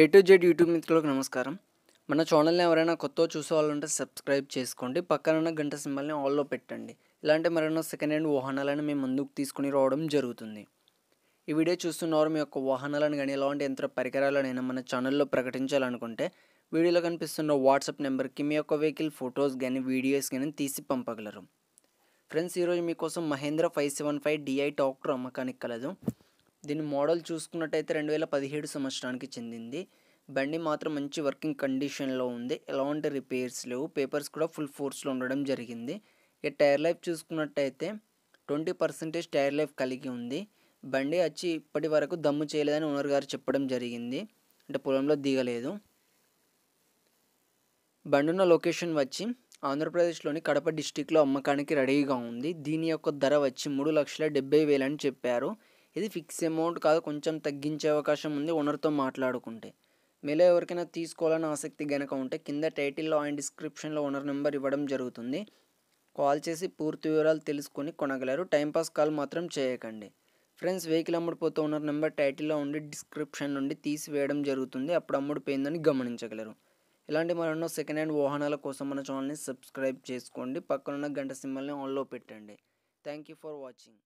A to Z YouTube మిత్రులకు నమస్కారం మన ఛానల్ని ఎవరైనా కొత్త చూసే సబ్స్క్రైబ్ చేసుకోండి పక్కన గంట సింబల్ని ఆల్లో పెట్టండి ఇలాంటి మరెన్నో సెకండ్ హ్యాండ్ వాహనాలను మేము ముందుకు తీసుకుని రావడం జరుగుతుంది ఈ వీడియో చూస్తున్నవారు మీ యొక్క వాహనాలను కానీ ఎలాంటి యంత్ర పరికరాలనైనా మన ఛానల్లో ప్రకటించాలనుకుంటే వీడియోలో కనిపిస్తున్న వాట్సాప్ నెంబర్కి మీ యొక్క వెహికల్ ఫొటోస్ కానీ వీడియోస్ కానీ తీసి పంపగలరు ఫ్రెండ్స్ ఈరోజు మీకోసం Mahindra five seven five DI tractor అమ్మకానికి కలదు దీని మోడల్ చూసుకున్నట్టయితే రెండు వేల పదిహేడు సంవత్సరానికి చెందింది బండి మాత్రం మంచి వర్కింగ్ కండిషన్లో ఉంది ఎలాంటి రిపేర్స్ లేవు పేపర్స్ కూడా ఫుల్ ఫోర్స్లో ఉండడం జరిగింది ఇక టైర్ లైఫ్ చూసుకున్నట్టయితే ట్వంటీ పర్సెంటేజ్ టైర్ లైఫ్ కలిగి ఉంది బండి వచ్చి ఇప్పటి వరకు దమ్ము చేయలేదని ఓనర్ గారు చెప్పడం జరిగింది అంటే పొలంలో దిగలేదు బండి ఉన్న లొకేషన్ వచ్చి ఆంధ్రప్రదేశ్లోని కడప డిస్టిక్లో అమ్మకానికి రెడీగా ఉంది దీని యొక్క ధర వచ్చి మూడు లక్షల డెబ్బై వేలని చెప్పారు ఇది ఫిక్స్ అమౌంట్ కాదు కొంచెం తగ్గించే అవకాశం ఉంది ఓనర్తో మాట్లాడుకుంటే మీలో ఎవరికైనా తీసుకోవాలని ఆసక్తి గనక ఉంటే కింద టైటిల్లో అండ్ డిస్క్రిప్షన్లో ఓనర్ నెంబర్ ఇవ్వడం జరుగుతుంది కాల్ చేసి పూర్తి వివరాలు తెలుసుకొని కొనగలరు టైంపాస్ కాల్ మాత్రం చేయకండి ఫ్రెండ్స్ వెహికల్ అమ్ముడుపోతూ ఓనర్ నెంబర్ టైటిల్లో ఉండి డిస్క్రిప్షన్ నుండి తీసివేయడం జరుగుతుంది అప్పుడు అమ్ముడుపోయిందని గమనించగలరు ఇలాంటి మరెన్నో సెకండ్ హ్యాండ్ వాహనాల కోసం మన ఛానల్ని సబ్స్క్రైబ్ చేసుకోండి పక్కనున్న గంట సింబల్ని ఆన్లో పెట్టండి థ్యాంక్ యూ ఫర్ వాచింగ్